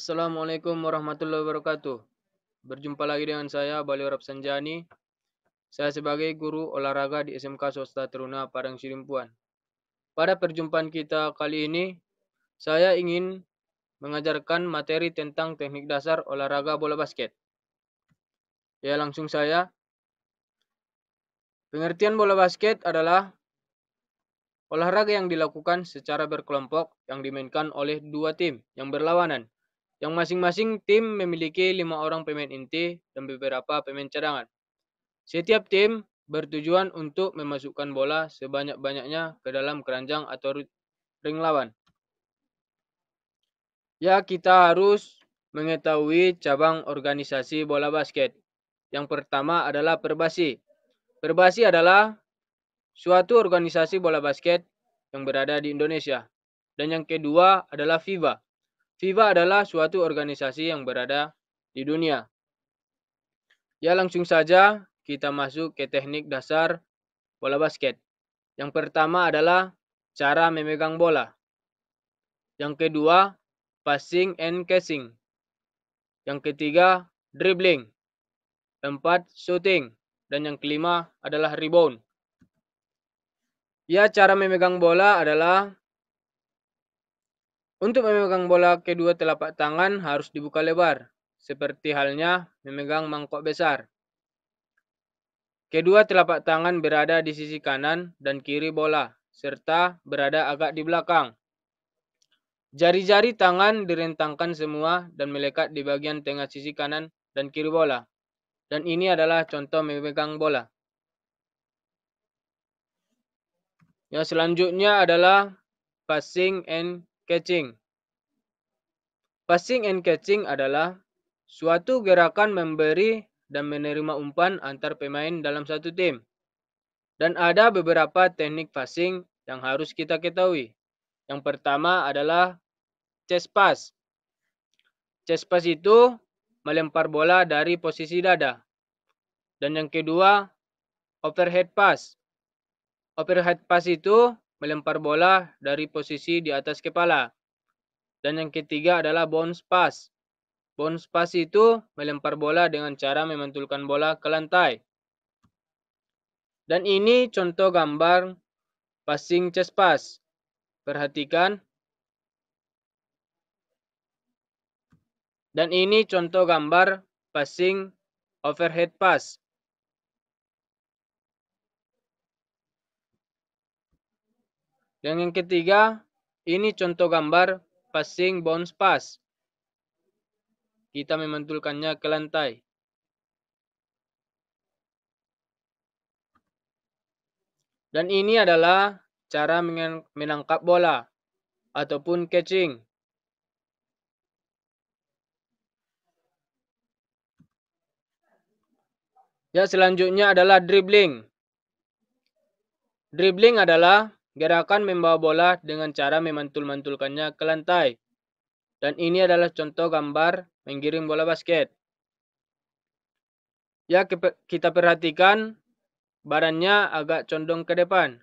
Assalamualaikum warahmatullahi wabarakatuh. Berjumpa lagi dengan saya, Bali Rapsanjani. Saya sebagai guru olahraga di SMK Swasta Teruna Padang Sirimpuan. Pada perjumpaan kita kali ini, saya ingin mengajarkan materi tentang teknik dasar olahraga bola basket. Ya, langsung saya. Pengertian bola basket adalah olahraga yang dilakukan secara berkelompok yang dimainkan oleh dua tim yang berlawanan yang masing-masing tim memiliki lima orang pemain inti dan beberapa pemain cadangan. Setiap tim bertujuan untuk memasukkan bola sebanyak-banyaknya ke dalam keranjang atau ring lawan. Ya, kita harus mengetahui cabang organisasi bola basket. Yang pertama adalah Perbasi. Perbasi adalah suatu organisasi bola basket yang berada di Indonesia. Dan yang kedua adalah FIBA, FIFA adalah suatu organisasi yang berada di dunia. Ya langsung saja kita masuk ke teknik dasar bola basket. Yang pertama adalah cara memegang bola. Yang kedua, passing and casing. Yang ketiga, dribbling. Empat shooting. Dan yang kelima adalah rebound. Ya, cara memegang bola adalah untuk memegang bola kedua telapak tangan harus dibuka lebar, seperti halnya memegang mangkok besar. Kedua telapak tangan berada di sisi kanan dan kiri bola, serta berada agak di belakang. Jari-jari tangan direntangkan semua dan melekat di bagian tengah sisi kanan dan kiri bola. Dan ini adalah contoh memegang bola. Yang selanjutnya adalah passing and Catching Passing and catching adalah suatu gerakan memberi dan menerima umpan antar pemain dalam satu tim. Dan ada beberapa teknik passing yang harus kita ketahui. Yang pertama adalah chest pass. Chest pass itu melempar bola dari posisi dada. Dan yang kedua, overhead pass. Overhead pass itu melempar bola dari posisi di atas kepala. Dan yang ketiga adalah bounce pass. Bounce pass itu melempar bola dengan cara memantulkan bola ke lantai. Dan ini contoh gambar passing chest pass. Perhatikan. Dan ini contoh gambar passing overhead pass. Dan yang ketiga, ini contoh gambar passing bounce pass. Kita memantulkannya ke lantai. Dan ini adalah cara menangkap bola ataupun catching. Ya, selanjutnya adalah dribbling. Dribbling adalah Gerakan membawa bola dengan cara memantul-mantulkannya ke lantai. Dan ini adalah contoh gambar menggiring bola basket. Ya, kita perhatikan badannya agak condong ke depan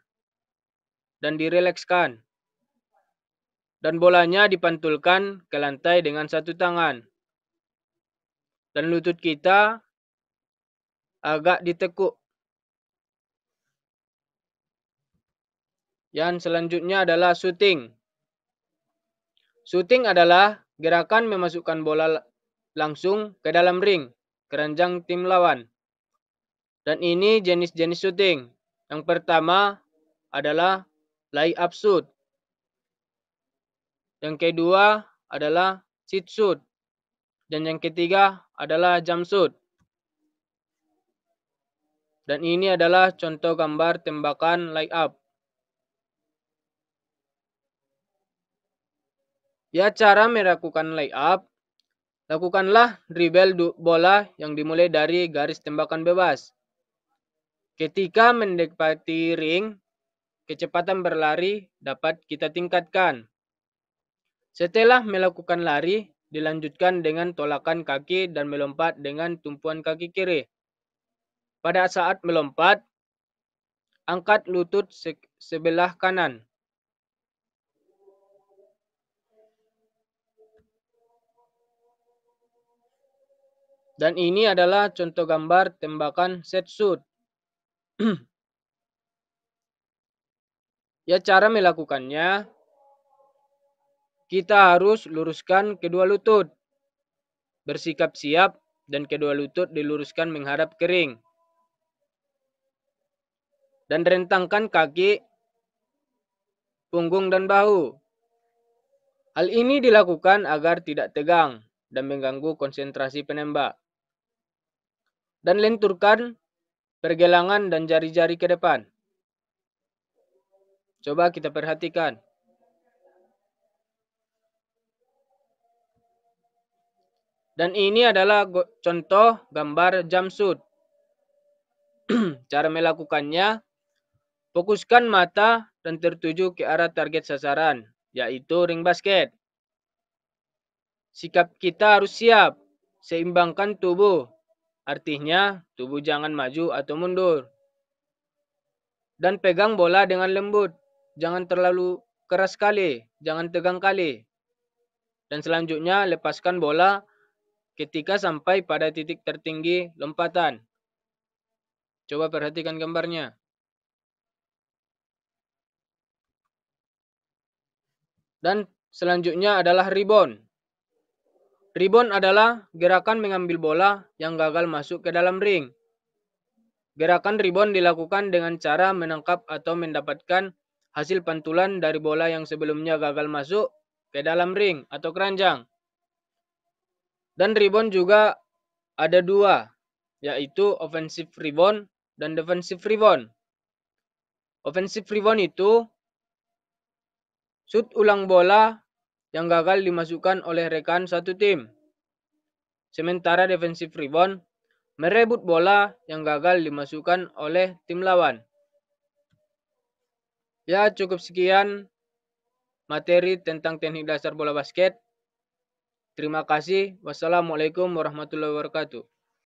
dan direlekskan. Dan bolanya dipantulkan ke lantai dengan satu tangan. Dan lutut kita agak ditekuk Dan selanjutnya adalah shooting. Shooting adalah gerakan memasukkan bola langsung ke dalam ring, keranjang tim lawan. Dan ini jenis-jenis shooting. Yang pertama adalah lay up shoot. Yang kedua adalah sit shoot. Dan yang ketiga adalah jump shoot. Dan ini adalah contoh gambar tembakan lay up. Ya cara melakukan layup, lakukanlah dribel bola yang dimulai dari garis tembakan bebas. Ketika mendekati ring, kecepatan berlari dapat kita tingkatkan. Setelah melakukan lari, dilanjutkan dengan tolakan kaki dan melompat dengan tumpuan kaki kiri. Pada saat melompat, angkat lutut sebelah kanan. Dan ini adalah contoh gambar tembakan set shoot. ya, cara melakukannya, kita harus luruskan kedua lutut. Bersikap siap dan kedua lutut diluruskan menghadap kering. Dan rentangkan kaki, punggung dan bahu. Hal ini dilakukan agar tidak tegang dan mengganggu konsentrasi penembak dan lenturkan pergelangan dan jari-jari ke depan. Coba kita perhatikan. Dan ini adalah contoh gambar jumpsuit. Cara melakukannya, fokuskan mata dan tertuju ke arah target sasaran, yaitu ring basket. Sikap kita harus siap, seimbangkan tubuh Artinya, tubuh jangan maju atau mundur. Dan pegang bola dengan lembut. Jangan terlalu keras kali, jangan tegang kali. Dan selanjutnya, lepaskan bola ketika sampai pada titik tertinggi lompatan. Coba perhatikan gambarnya. Dan selanjutnya adalah rebound. Rebound adalah gerakan mengambil bola yang gagal masuk ke dalam ring. Gerakan rebound dilakukan dengan cara menangkap atau mendapatkan hasil pantulan dari bola yang sebelumnya gagal masuk ke dalam ring atau keranjang. Dan rebound juga ada dua, yaitu offensive rebound dan defensive rebound. Offensive rebound itu shoot ulang bola yang gagal dimasukkan oleh rekan satu tim. Sementara defensif rebound merebut bola yang gagal dimasukkan oleh tim lawan. Ya, cukup sekian materi tentang teknik dasar bola basket. Terima kasih. Wassalamualaikum warahmatullahi wabarakatuh.